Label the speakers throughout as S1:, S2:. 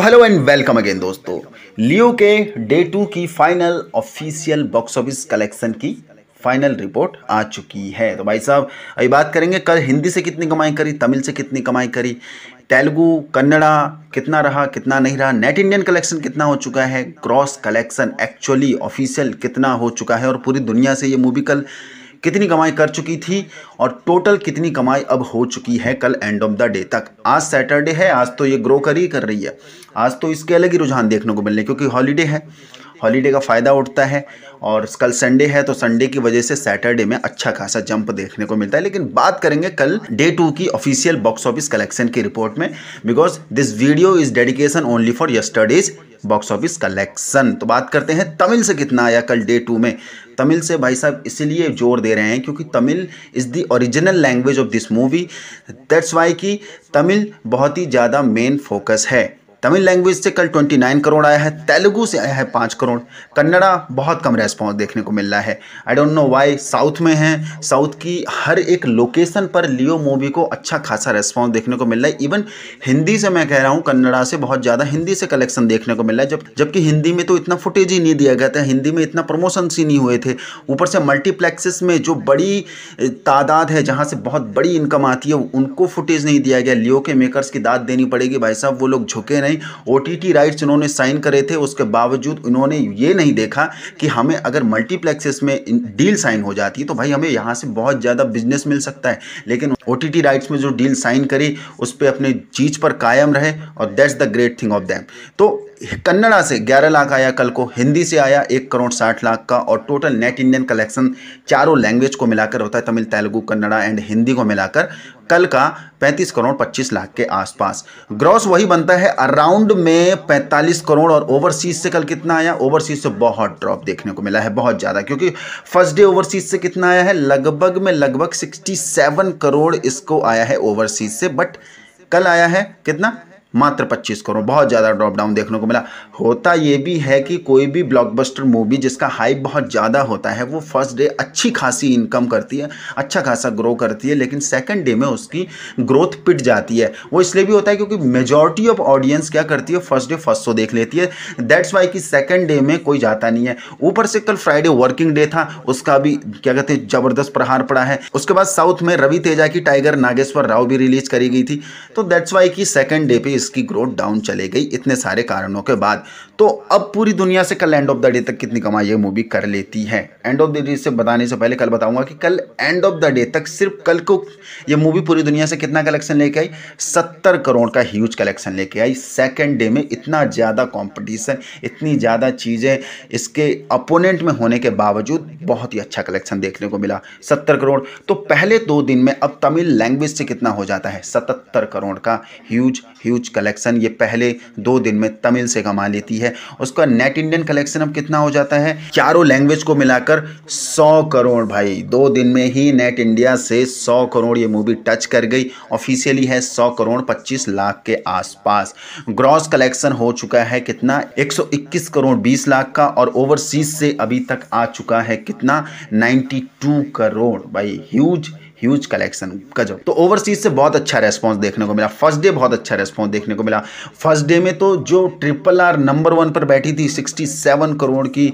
S1: तो hello and welcome again दोस्तों लियो के डे टू की final official box office collection की फाइनल रिपोर्ट आ चुकी है तो भाई साहब अभी बात करेंगे कल हिंदी से कितनी कमाई करी तमिल से कितनी कमाई करी तेलुगु कन्नड़ा कितना रहा कितना नहीं रहा नेट इंडियन कलेक्शन कितना हो चुका है क्रॉस कलेक्शन एक्चुअली ऑफिशियल कितना हो चुका है और पूरी दुनिया से ये मूवी कल कितनी कमाई कर चुकी थी और टोटल कितनी कमाई अब हो चुकी है कल एंड ऑफ द डे तक आज सैटरडे है आज तो ये ग्रो कर ही कर रही है आज तो इसके अलग ही रुझान देखने को मिलने क्योंकि हॉलीडे है हॉलीडे का फ़ायदा उठता है और कल संडे है तो संडे की वजह से सैटरडे में अच्छा खासा जंप देखने को मिलता है लेकिन बात करेंगे कल डे टू की ऑफिशियल बॉक्स ऑफिस कलेक्शन की रिपोर्ट में because this video is dedication only for yesterday's box office collection तो बात करते हैं तमिल से कितना आया कल डे टू में तमिल से भाई साहब इसीलिए जोर दे रहे हैं क्योंकि Tamil is the original language of this movie that's why कि तमिल बहुत ही ज़्यादा मेन फोकस है तमिल लैंग्वेज से कल 29 करोड़ आया है तेलुगू से आया है पाँच करोड़ कन्नड़ा बहुत कम रेस्पॉन्स देखने को मिल रहा है I don't know why south में है साउथ की हर एक लोकेशन पर लियो मूवी को अच्छा खासा रेस्पॉन्स देखने को मिल रहा है इवन हिंदी से मैं कह रहा हूँ कन्नड़ा से बहुत ज़्यादा हिंदी से कलेक्शन देखने को मिल रहा है जब जबकि हिंदी में तो इतना फुटेज ही नहीं दिया गया था हिंदी में इतना प्रमोशंस ही नहीं हुए थे ऊपर से मल्टीप्लेक्सेस में जो बड़ी तादाद है जहाँ से बहुत बड़ी इनकम आती है उनको फुटेज नहीं दिया गया लियो के मेकर्स की दाद देनी पड़ेगी भाई साहब वो लोग झुके नहीं रहे हैं ओ राइट्स इन्होंने साइन करे थे उसके बावजूद इन्होंने ये नहीं देखा कि हमें अगर मल्टीप्लेक्सेस में डील साइन हो जाती तो भाई हमें यहाँ से बहुत ज़्यादा बिजनेस मिल सकता है लेकिन ओ राइट्स में जो डील साइन करी उस पर अपनी चीज़ पर कायम रहे और that's the great thing of them तो कन्नड़ा से 11 लाख आया कल को हिंदी से आया एक करोड़ साठ लाख का और टोटल नेट इंडियन कलेक्शन चारों लैंग्वेज को मिलाकर होता है तमिल तेलुगु कन्नड़ा एंड हिंदी को मिलाकर कल का 35 करोड़ 25 लाख के आसपास ग्रॉस वही बनता है अराउंड में 45 करोड़ और ओवरसीज से कल कितना आया ओवरसीज से बहुत ड्रॉप देखने को मिला है बहुत ज़्यादा क्योंकि फर्स्ट डे ओवरसीज से कितना आया है लगभग में लगभग 67 करोड़ इसको आया है ओवरसीज से बट कल आया है कितना मात्र 25 करोड़ बहुत ज़्यादा ड्रॉप डाउन देखने को मिला होता ये भी है कि कोई भी ब्लॉकबस्टर मूवी जिसका हाइप बहुत ज़्यादा होता है वो फर्स्ट डे अच्छी खासी इनकम करती है अच्छा खासा ग्रो करती है लेकिन सेकंड डे में उसकी ग्रोथ पिट जाती है वो इसलिए भी होता है क्योंकि मेजॉरिटी ऑफ ऑडियंस क्या करती है फर्स्ट डे फर्स्ट शो देख लेती है दैट्स वाई कि सेकेंड डे में कोई जाता नहीं है ऊपर से कल फ्राइडे वर्किंग डे था उसका भी क्या कहते हैं ज़बरदस्त प्रहार पड़ा है उसके बाद साउथ में रवि तेजा की टाइगर नागेश्वर राव भी रिलीज करी गई थी तो दैट्स वाई कि सेकेंड डे पर इसकी ग्रोथ डाउन चले गई इतने सारे कारणों के बाद तो अब पूरी दुनिया से कल एंड ऑफ द डे तक कितनी कमाई ये मूवी कर लेती है एंड ऑफ द डे से बताने से पहले कल बताऊंगा कि कल एंड ऑफ द डे तक सिर्फ कल को ये मूवी पूरी दुनिया से कितना कलेक्शन लेके आई सत्तर करोड़ का ह्यूज कलेक्शन लेके आई सेकेंड डे में इतना ज़्यादा कॉम्पिटिशन इतनी ज़्यादा चीज़ें इसके अपोनेंट में होने के बावजूद बहुत ही अच्छा कलेक्शन देखने को मिला सत्तर करोड़ तो पहले दो दिन में अब तमिल लैंग्वेज से कितना हो जाता है सतहत्तर करोड़ का ह्यूज ह्यूज कलेक्शन ये पहले दो दिन में तमिल से कमा लेती है उसका नेट इंडियन कलेक्शन अब कितना हो जाता है चारों लैंग्वेज को मिलाकर सौ करोड़ भाई दो दिन में ही नेट इंडिया से सौ करोड़ ये मूवी टच कर गई ऑफिशियली है सौ करोड़ पच्चीस लाख के आसपास ग्रॉस कलेक्शन हो चुका है कितना 121 करोड़ 20 लाख का और ओवरसीज से अभी तक आ चुका है कितना 92 करोड़ भाई ह्यूज ह्यूज कलेक्शन गजब तो ओवरसीज से बहुत अच्छा रेस्पॉन्स देखने को मिला फर्स्ट डे बहुत अच्छा रेस्पॉन्स देखने को मिला फर्स्ट डे में तो जो ट्रिपल आर नंबर वन पर बैठी थी 67 करोड़ की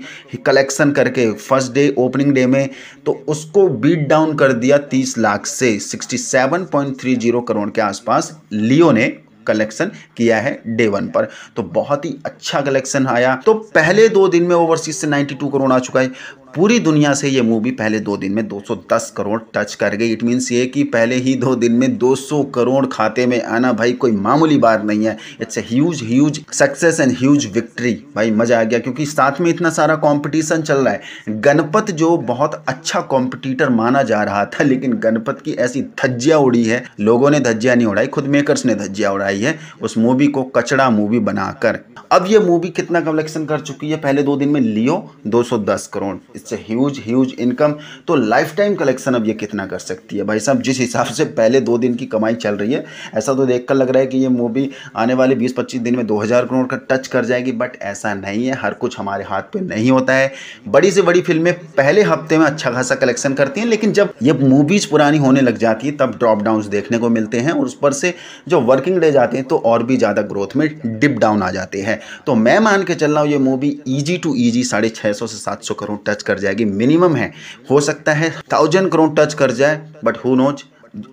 S1: कलेक्शन करके फर्स्ट डे ओपनिंग डे में तो उसको बीट डाउन कर दिया 30 लाख से 67.30 करोड़ के आसपास लियो ने कलेक्शन किया है डे वन पर तो बहुत ही अच्छा कलेक्शन आया तो पहले दो दिन में ओवरसीज से 92 करोड़ आ चुका है पूरी दुनिया से ये मूवी पहले दो दिन में 210 करोड़ टच कर गई इट मीन्स ये कि पहले ही दो दिन में 200 करोड़ खाते में आना भाई कोई मामूली बात नहीं है it's a huge huge success and huge victory भाई मज़ा आ गया क्योंकि साथ में इतना सारा कंपटीशन चल रहा है गणपत जो बहुत अच्छा कॉम्पिटिटर माना जा रहा था लेकिन गणपत की ऐसी धज्जिया उड़ी है लोगों ने धज्जिया नहीं उड़ाई खुद मेकर्स ने धज्जिया उड़ाई है उस मूवी को कचड़ा मूवी बनाकर अब ये मूवी कितना कलेक्शन कर चुकी है पहले दो दिन में Leo 210 crore it's a huge huge income तो लाइफ टाइम कलेक्शन अब ये कितना कर सकती है भाई साहब जिस हिसाब से पहले दो दिन की कमाई चल रही है ऐसा तो देख कर लग रहा है कि ये मूवी आने वाले बीस पच्चीस दिन में दो हज़ार करोड़ का टच कर जाएगी बट ऐसा नहीं है हर कुछ हमारे हाथ पर नहीं होता है बड़ी से बड़ी फिल्में पहले हफ्ते में अच्छा खासा कलेक्शन करती हैं लेकिन जब ये मूवीज़ पुरानी होने लग जाती है तब ड्रॉप डाउन देखने को मिलते हैं और उस पर से जो वर्किंग डे जाते हैं तो और भी ज़्यादा ग्रोथ में डिप डाउन आ जाते हैं तो मैं मान के चल रहा हूँ ये मूवी ईजी टू ईजी साढ़े छः सौ से सात सौ करोड़ टच कर जाएगी मिनिमम है हो सकता है थाउजेंड करोड़ टच कर जाए बट हु नोच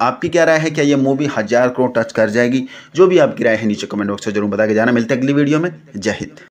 S1: आपकी क्या राय है क्या ये मूवी हज़ार करोड़ टच कर जाएगी जो भी आपकी राय है नीचे कमेंट बॉक्स में जरूर बता के जाना मिलते हैं अगली वीडियो में जय हिंद